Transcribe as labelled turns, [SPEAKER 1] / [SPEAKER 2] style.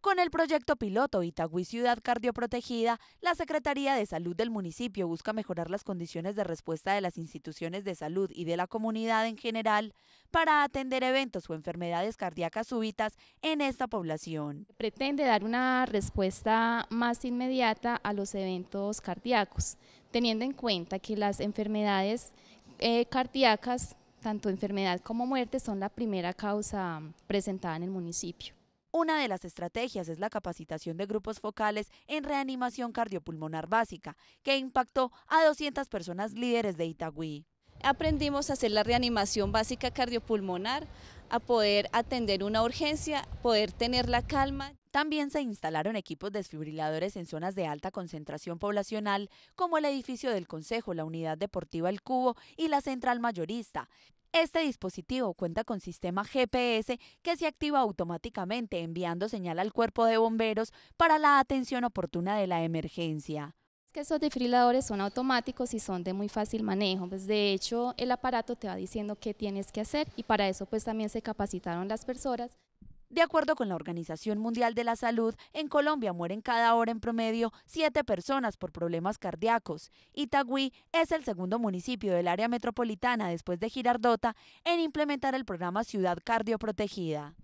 [SPEAKER 1] Con el proyecto piloto Itagüí Ciudad Cardioprotegida, la Secretaría de Salud del municipio busca mejorar las condiciones de respuesta de las instituciones de salud y de la comunidad en general para atender eventos o enfermedades cardíacas súbitas en esta población.
[SPEAKER 2] Pretende dar una respuesta más inmediata a los eventos cardíacos, teniendo en cuenta que las enfermedades eh, cardíacas, tanto enfermedad como muerte, son la primera causa presentada en el municipio. Una
[SPEAKER 1] de las estrategias es la capacitación de grupos focales en reanimación cardiopulmonar básica, que impactó a 200 personas líderes de Itagüí. Aprendimos a hacer la reanimación básica cardiopulmonar, a poder atender una urgencia, poder tener la calma. También se instalaron equipos desfibriladores en zonas de alta concentración poblacional, como el edificio del Consejo, la Unidad Deportiva El Cubo y la Central Mayorista, este dispositivo cuenta con sistema GPS que se activa automáticamente enviando señal al cuerpo de bomberos para la atención oportuna de la emergencia.
[SPEAKER 2] Que esos desfibriladores son automáticos y son de muy fácil manejo. Pues de hecho, el aparato te va diciendo qué tienes que hacer y para eso pues también se capacitaron las personas. De acuerdo con la Organización
[SPEAKER 1] Mundial de la Salud, en Colombia mueren cada hora en promedio siete personas por problemas cardíacos. Itagüí es el segundo municipio del área metropolitana después de Girardota en implementar el programa Ciudad Cardioprotegida.